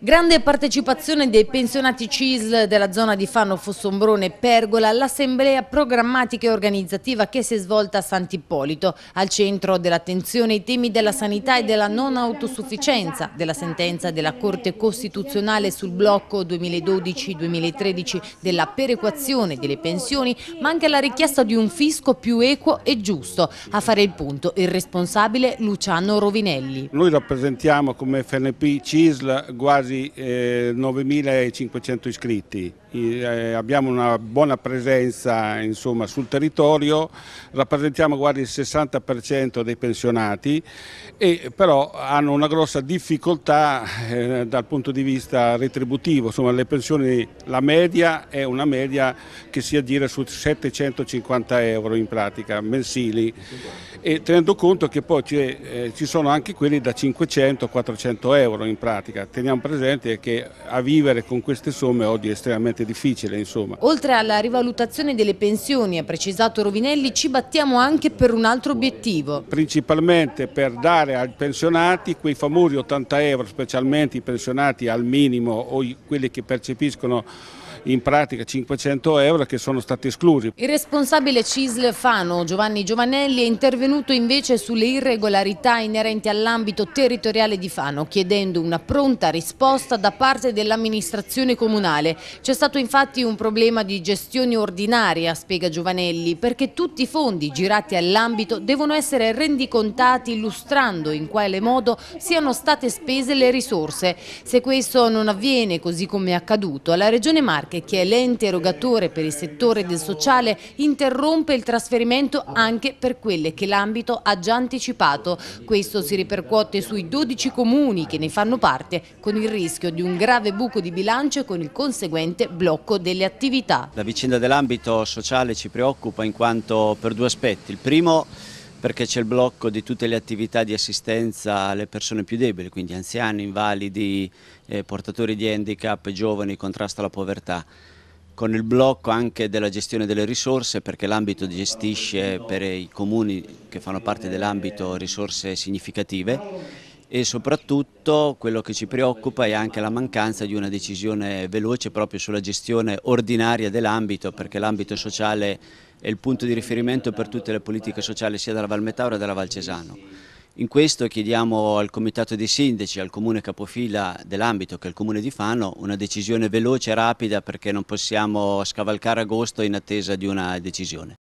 Grande partecipazione dei pensionati CISL della zona di Fano, Fossombrone e Pergola all'assemblea programmatica e organizzativa che si è svolta a Sant'Ippolito. Al centro dell'attenzione i temi della sanità e della non autosufficienza, della sentenza della Corte Costituzionale sul blocco 2012-2013 della perequazione delle pensioni, ma anche la richiesta di un fisco più equo e giusto. A fare il punto il responsabile Luciano Rovinelli. Noi rappresentiamo come FNP CISL quasi quasi eh, 9.500 iscritti eh, abbiamo una buona presenza insomma, sul territorio, rappresentiamo quasi il 60% dei pensionati e però hanno una grossa difficoltà eh, dal punto di vista retributivo, insomma le pensioni, la media è una media che si aggira su 750 euro in pratica mensili e tenendo conto che poi eh, ci sono anche quelli da 500-400 euro in pratica, teniamo presente che a vivere con queste somme oggi è estremamente veramente difficile. Insomma. Oltre alla rivalutazione delle pensioni, ha precisato Rovinelli, ci battiamo anche per un altro obiettivo. Principalmente per dare ai pensionati quei famosi 80 euro, specialmente i pensionati al minimo o quelli che percepiscono in pratica 500 euro che sono stati esclusi. Il responsabile CISL Fano, Giovanni Giovanelli, è intervenuto invece sulle irregolarità inerenti all'ambito territoriale di Fano, chiedendo una pronta risposta da parte dell'amministrazione comunale. C'è stato infatti un problema di gestione ordinaria, spiega Giovanelli, perché tutti i fondi girati all'ambito devono essere rendicontati illustrando in quale modo siano state spese le risorse. Se questo non avviene, così come è accaduto alla Regione Marche, Marche, che è l'ente erogatore per il settore del sociale, interrompe il trasferimento anche per quelle che l'ambito ha già anticipato. Questo si ripercuote sui 12 comuni che ne fanno parte, con il rischio di un grave buco di bilancio e con il conseguente blocco delle attività. La vicenda dell'ambito sociale ci preoccupa in quanto per due aspetti. Il primo perché c'è il blocco di tutte le attività di assistenza alle persone più deboli, quindi anziani, invalidi, eh, portatori di handicap, giovani, contrasto alla povertà con il blocco anche della gestione delle risorse perché l'ambito gestisce per i comuni che fanno parte dell'ambito risorse significative e soprattutto quello che ci preoccupa è anche la mancanza di una decisione veloce proprio sulla gestione ordinaria dell'ambito perché l'ambito sociale è il punto di riferimento per tutte le politiche sociali sia della Val Metauro che della Valcesano. In questo chiediamo al Comitato dei Sindaci, al Comune Capofila dell'ambito che è il Comune di Fano, una decisione veloce e rapida perché non possiamo scavalcare agosto in attesa di una decisione.